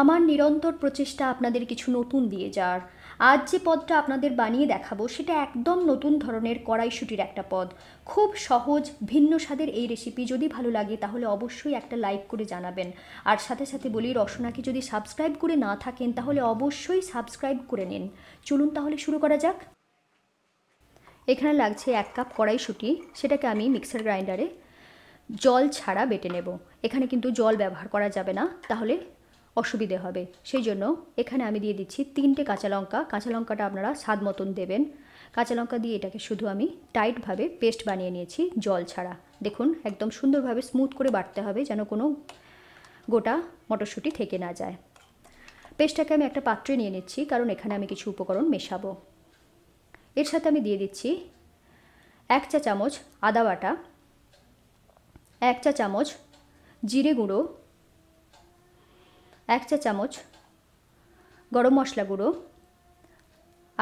আমার নিরন্তর প্রচেষ্টা আপনাদের কিছু নতুন দিয়ে যাওয়ার আজ যে পদটা আপনাদের বানিয়ে দেখাবো সেটা একদম নতুন ধরনের কড়াইশুটির একটা পদ খুব সহজ ভিন্ন স্বাদের এই রেসিপি যদি ভালো লাগে তাহলে অবশ্যই একটা লাইক করে জানাবেন আর সাথে সাথে বলি রসনাকে যদি সাবস্ক্রাইব করে না থাকেন তাহলে অবশ্যই সাবস্ক্রাইব করে নিন চলুন তাহলে শুরু করা যাক এখানে লাগছে এক কাপ কড়াইশুটি সেটাকে আমি মিক্সার গ্রাইন্ডারে জল ছাড়া বেটে নেব এখানে কিন্তু জল ব্যবহার করা যাবে না তাহলে অসুবিধে হবে সেই জন্য এখানে আমি দিয়ে দিচ্ছি তিনটে কাঁচা লঙ্কা কাঁচা লঙ্কাটা আপনারা স্বাদ মতন দেবেন কাঁচা লঙ্কা দিয়ে এটাকে শুধু আমি টাইটভাবে পেস্ট বানিয়ে নিয়েছি জল ছাড়া দেখুন একদম সুন্দরভাবে স্মুথ করে বাটতে হবে যেন কোনো গোটা মটরশুঁটি থেকে না যায় পেস্টটাকে আমি একটা পাত্রে নিয়ে নিচ্ছি কারণ এখানে আমি কিছু উপকরণ মেশাবো এর সাথে আমি দিয়ে দিচ্ছি এক চা চামচ আদা বাটা এক চা চামচ জিরে গুঁড়ো এক চা চামচ গরম মশলা গুঁড়ো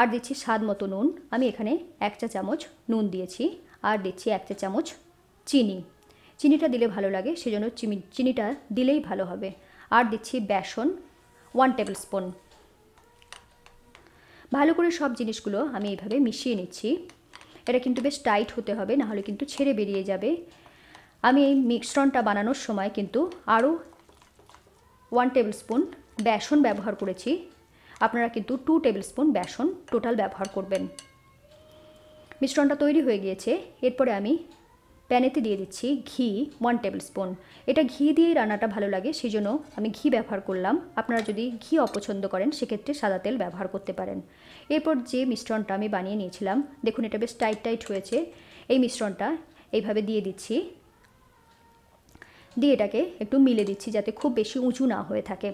আর দিচ্ছি স্বাদ মতো নুন আমি এখানে এক চা চামচ নুন দিয়েছি আর দিচ্ছি এক চা চামচ চিনি চিনিটা দিলে ভালো লাগে সেজন্য চিনি চিনিটা দিলেই ভালো হবে আর দিচ্ছি বেসন ওয়ান টেবিল স্পুন ভালো করে সব জিনিসগুলো আমি এইভাবে মিশিয়ে নিচ্ছি এটা কিন্তু বেশ টাইট হতে হবে নাহলে কিন্তু ছেড়ে বেরিয়ে যাবে আমি এই মিশ্রণটা বানানোর সময় কিন্তু আরও ওয়ান টেবিল স্পুন বেসন ব্যবহার করেছি আপনারা কিন্তু টু টেবিল স্পুন বেসন টোটাল ব্যবহার করবেন মিশ্রণটা তৈরি হয়ে গিয়েছে এরপরে আমি প্যানেতে দিয়ে দিচ্ছি ঘি ওয়ান টেবিল স্পুন এটা ঘি দিয়ে রান্নাটা ভালো লাগে সেই জন্য আমি ঘি ব্যবহার করলাম আপনারা যদি ঘি অপছন্দ করেন সেক্ষেত্রে সাদা তেল ব্যবহার করতে পারেন এরপর যে মিশ্রণটা আমি বানিয়ে নিয়েছিলাম দেখুন এটা বেশ টাইট টাইট হয়েছে এই মিশ্রণটা এইভাবে দিয়ে দিচ্ছি দিয়ে এটাকে একটু মিলে দিচ্ছি যাতে খুব বেশি উঁচু না হয়ে থাকে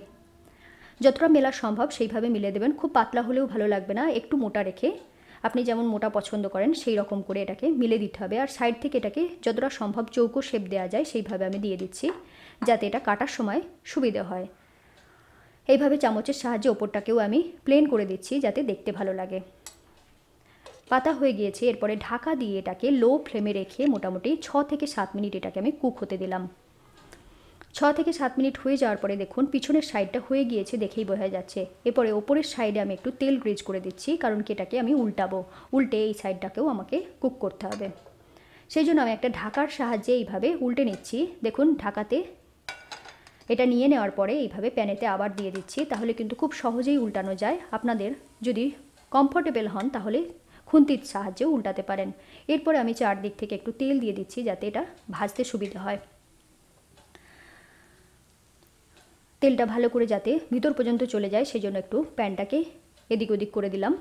যতটা মেলা সম্ভব সেইভাবে মিলে দেবেন খুব পাতলা হলেও ভালো লাগবে না একটু মোটা রেখে আপনি যেমন মোটা পছন্দ করেন সেই রকম করে এটাকে মিলে দিতে হবে আর সাইড থেকে এটাকে যতটা সম্ভব চৌকো শেপ দেওয়া যায় সেইভাবে আমি দিয়ে দিচ্ছি যাতে এটা কাটার সময় সুবিধে হয় এইভাবে চামচের সাহায্যে ওপরটাকেও আমি প্লেন করে দিচ্ছি যাতে দেখতে ভালো লাগে পাতা হয়ে গিয়েছে এরপরে ঢাকা দিয়ে এটাকে লো ফ্লেমে রেখে মোটামুটি ছ থেকে সাত মিনিট এটাকে আমি কুক হতে দিলাম ছ থেকে সাত মিনিট হয়ে যাওয়ার পরে দেখুন পিছনের সাইডটা হয়ে গিয়েছে দেখেই বোঝা যাচ্ছে এরপরে ওপরের সাইডে আমি একটু তেল গ্রিজ করে দিচ্ছি কারণ কি এটাকে আমি উল্টাবো উল্টে এই সাইডটাকেও আমাকে কুক করতে হবে সেই জন্য আমি একটা ঢাকার সাহায্যে এইভাবে উল্টে নিচ্ছি দেখুন ঢাকাতে এটা নিয়ে নেওয়ার পরে এইভাবে প্যানেতে আবার দিয়ে দিচ্ছি তাহলে কিন্তু খুব সহজেই উল্টানো যায় আপনাদের যদি কমফোর্টেবল হন তাহলে খুন্তির সাহায্যে উল্টাতে পারেন এরপরে আমি চারদিক থেকে একটু তেল দিয়ে দিচ্ছি যাতে এটা ভাজতে সুবিধা হয় তেলটা ভালো করে যাতে ভিতর পর্যন্ত চলে যায় সেই জন্য একটু প্যানটাকে এদিক ওদিক করে দিলাম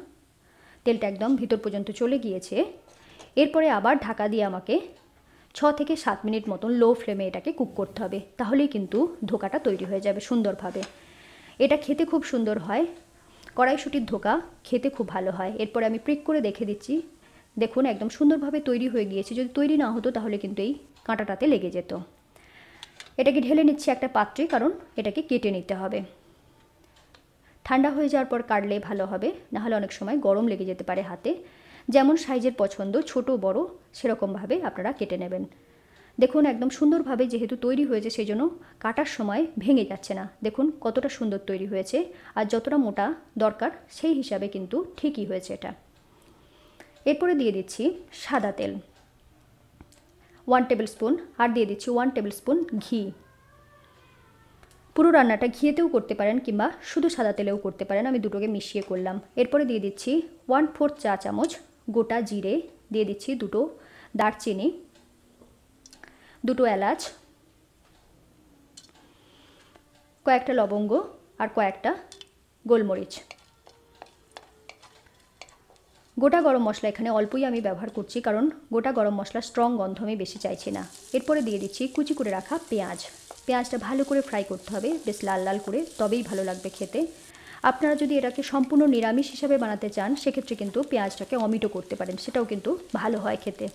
তেলটা একদম ভিতর পর্যন্ত চলে গিয়েছে এরপরে আবার ঢাকা দিয়ে আমাকে ছ থেকে সাত মিনিট মতন লো ফ্লেমে এটাকে কুক করতে হবে তাহলেই কিন্তু ধোকাটা তৈরি হয়ে যাবে সুন্দরভাবে এটা খেতে খুব সুন্দর হয় কড়াইশুটির ধোকা খেতে খুব ভালো হয় এরপরে আমি প্রিক করে দেখে দিচ্ছি দেখুন একদম সুন্দরভাবে তৈরি হয়ে গিয়েছে যদি তৈরি না হতো তাহলে কিন্তু এই কাঁটাটাতে লেগে যেত এটাকে ঢেলে নিচ্ছি একটা পাত্রে কারণ এটাকে কেটে নিতে হবে ঠান্ডা হয়ে যাওয়ার পর কাটলে ভালো হবে নাহলে অনেক সময় গরম লেগে যেতে পারে হাতে যেমন সাইজের পছন্দ ছোট বড় সেরকমভাবে আপনারা কেটে নেবেন দেখুন একদম সুন্দরভাবে যেহেতু তৈরি হয়েছে সেই জন্য কাটার সময় ভেঙে যাচ্ছে না দেখুন কতটা সুন্দর তৈরি হয়েছে আর যতটা মোটা দরকার সেই হিসাবে কিন্তু ঠিকই হয়েছে এটা এরপরে দিয়ে দিচ্ছি সাদা তেল ওয়ান টেবিল স্পুন আর দিয়ে দিচ্ছি ওয়ান টেবিল স্পুন ঘি পুরো রান্নাটা ঘিয়েতেও করতে পারেন কিংবা শুধু সাদা তেলেও করতে পারেন আমি দুটোকে মিশিয়ে করলাম এরপরে দিয়ে দিচ্ছি ওয়ান ফোর্থ চা চামচ গোটা জিরে দিয়ে দিচ্ছি দুটো দারচিনি দুটো এলাচ কয়েকটা লবঙ্গ আর কয়েকটা গোলমরিচ গোটা গরম মশলা এখানে অল্পই আমি ব্যবহার করছি কারণ গোটা গরম মশলা স্ট্রং গন্ধ আমি বেশি চাইছি না এরপরে দিয়ে দিচ্ছি কুচি করে রাখা পেঁয়াজ পেঁয়াজটা ভালো করে ফ্রাই করতে হবে বেশ লাল লাল করে তবেই ভালো লাগবে খেতে আপনারা যদি এটাকে সম্পূর্ণ নিরামিষ হিসাবে বানাতে চান সেক্ষেত্রে কিন্তু পেঁয়াজটাকে অমিটো করতে পারেন সেটাও কিন্তু ভালো হয় খেতে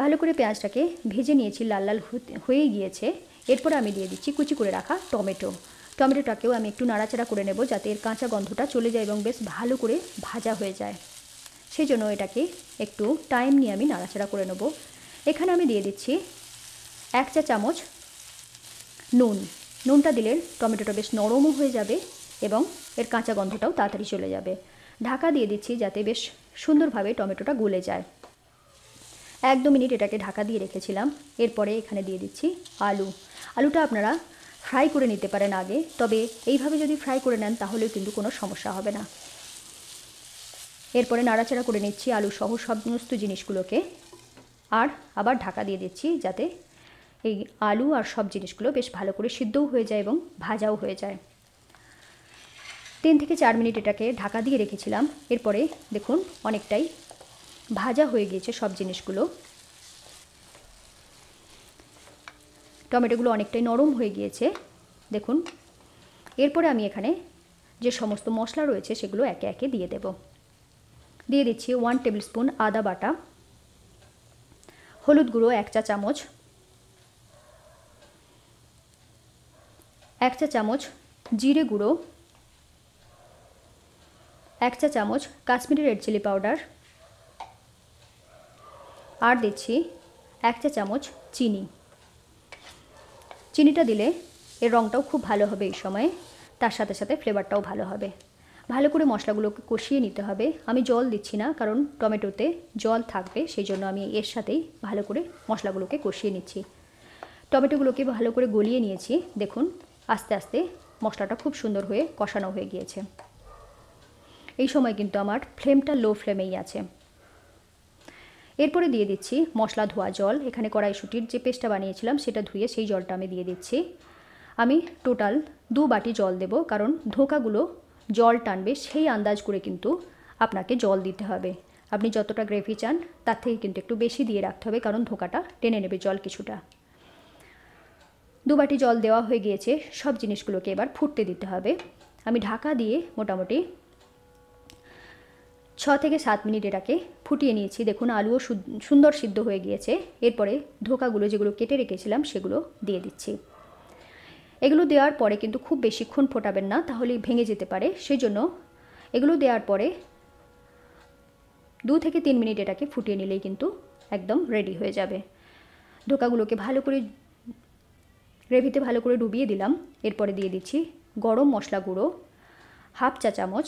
ভালো করে পেঁয়াজটাকে ভেজে নিয়েছি লাল লাল হয়ে গিয়েছে এরপরে আমি দিয়ে দিচ্ছি কুচি করে রাখা টমেটো টমেটোটাকেও আমি একটু নাড়াচাড়া করে নেব যাতে এর কাঁচা গন্ধটা চলে যায় এবং বেশ ভালো করে ভাজা হয়ে যায় সেই জন্য এটাকে একটু টাইম নিয়ে আমি নাড়াচাড়া করে নেব এখানে আমি দিয়ে দিচ্ছি এক চা চামচ নুন নুনটা দিলে টমেটোটা বেশ নরমও হয়ে যাবে এবং এর কাঁচা গন্ধটাও তাড়াতাড়ি চলে যাবে ঢাকা দিয়ে দিচ্ছি যাতে বেশ সুন্দরভাবে টমেটোটা গলে যায় এক দু মিনিট এটাকে ঢাকা দিয়ে রেখেছিলাম এরপরে এখানে দিয়ে দিচ্ছি আলু আলুটা আপনারা ফ্রাই করে নিতে পারেন আগে তবে এইভাবে যদি ফ্রাই করে নেন তাহলেও কিন্তু কোনো সমস্যা হবে না এরপরে নাড়াচাড়া করে নিচ্ছি আলু সহ সমস্ত জিনিসগুলোকে আর আবার ঢাকা দিয়ে দিচ্ছি যাতে এই আলু আর সব জিনিসগুলো বেশ ভালো করে সিদ্ধও হয়ে যায় এবং ভাজাও হয়ে যায় তিন থেকে চার মিনিট এটাকে ঢাকা দিয়ে রেখেছিলাম এরপরে দেখুন অনেকটাই ভাজা হয়ে গিয়েছে সব জিনিসগুলো টমেটোগুলো অনেকটাই নরম হয়ে গিয়েছে দেখুন এরপরে আমি এখানে যে সমস্ত মশলা রয়েছে সেগুলো একে একে দিয়ে দেব দিয়ে দিচ্ছি ওয়ান টেবিল স্পুন আদা বাটা হলুদ গুঁড়ো এক চা চামচ এক চা চামচ জিরে গুঁড়ো এক চা চামচ কাশ্মীরি রেড চিলি পাউডার আর দিচ্ছি এক চা চামচ চিনি চিনিটা দিলে এর রঙটাও খুব ভালো হবে এই সময়ে তার সাথে সাথে ফ্লেভারটাও ভালো হবে ভালো করে মশলাগুলোকে কষিয়ে নিতে হবে আমি জল দিচ্ছি না কারণ টমেটোতে জল থাকবে সেই জন্য আমি এর সাথেই ভালো করে মশলাগুলোকে কষিয়ে নিচ্ছি টমেটোগুলোকে ভালো করে গলিয়ে নিয়েছি দেখুন আস্তে আস্তে মশলাটা খুব সুন্দর হয়ে কষানো হয়ে গিয়েছে এই সময় কিন্তু আমার ফ্লেমটা লো ফ্লেমেই আছে এরপরে দিয়ে দিচ্ছি মশলা ধোয়া জল এখানে কড়াইশুটির যে পেস্টটা বানিয়েছিলাম সেটা ধুয়ে সেই জলটা আমি দিয়ে দিচ্ছি আমি টোটাল দু বাটি জল দেব কারণ ধোকাগুলো জল টানবে সেই আন্দাজ করে কিন্তু আপনাকে জল দিতে হবে আপনি যতটা গ্রেভি চান তার থেকে কিন্তু একটু বেশি দিয়ে রাখতে হবে কারণ ধোকাটা টেনে নেবে জল কিছুটা দু বাটি জল দেওয়া হয়ে গিয়েছে সব জিনিসগুলোকে এবার ফুটতে দিতে হবে আমি ঢাকা দিয়ে মোটামুটি ছ থেকে সাত মিনিট এটাকে ফুটিয়ে নিয়েছি দেখুন আলুও সুন্দর সিদ্ধ হয়ে গিয়েছে এরপরে ধোকাগুলো যেগুলো কেটে রেখেছিলাম সেগুলো দিয়ে দিচ্ছি এগুলো দেওয়ার পরে কিন্তু খুব বেশিক্ষণ ফোটাবেন না তাহলে ভেঙে যেতে পারে সেই জন্য এগুলো দেওয়ার পরে দু থেকে তিন মিনিট এটাকে ফুটিয়ে নিলেই কিন্তু একদম রেডি হয়ে যাবে ধোকাগুলোকে ভালো করে গ্রেভিতে ভালো করে ডুবিয়ে দিলাম এরপরে দিয়ে দিচ্ছি গরম মশলা গুঁড়ো হাফ চা চামচ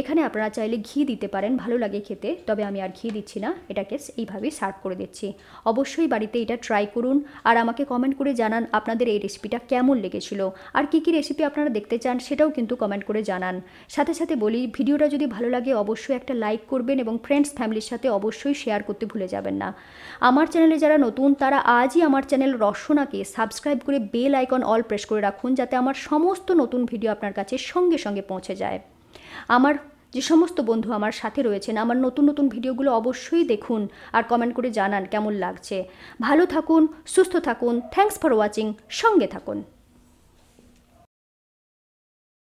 এখানে আপনারা চাইলে ঘি দিতে পারেন ভালো লাগে খেতে তবে আমি আর ঘি দিচ্ছি না এটাকে এইভাবেই সার্ভ করে দিচ্ছি অবশ্যই বাড়িতে এটা ট্রাই করুন আর আমাকে কমেন্ট করে জানান আপনাদের এই রেসিপিটা কেমন লেগেছিল আর কি কি রেসিপি আপনারা দেখতে চান সেটাও কিন্তু কমেন্ট করে জানান সাথে সাথে বলি ভিডিওটা যদি ভালো লাগে অবশ্যই একটা লাইক করবেন এবং ফ্রেন্ডস ফ্যামিলির সাথে অবশ্যই শেয়ার করতে ভুলে যাবেন না আমার চ্যানেলে যারা নতুন তারা আজই আমার চ্যানেল রসনাকে সাবস্ক্রাইব করে বেল আইকন অল প্রেস করে রাখুন যাতে আমার সমস্ত নতুন ভিডিও আপনার কাছে সঙ্গে সঙ্গে পৌঁছে যায় আমার যে সমস্ত বন্ধু আমার সাথে রয়েছেন আমার নতুন নতুন ভিডিওগুলো অবশ্যই দেখুন আর কমেন্ট করে জানান কেমন লাগছে ভালো থাকুন সুস্থ থাকুন থ্যাংকস ফর ওয়াচিং সঙ্গে থাকুন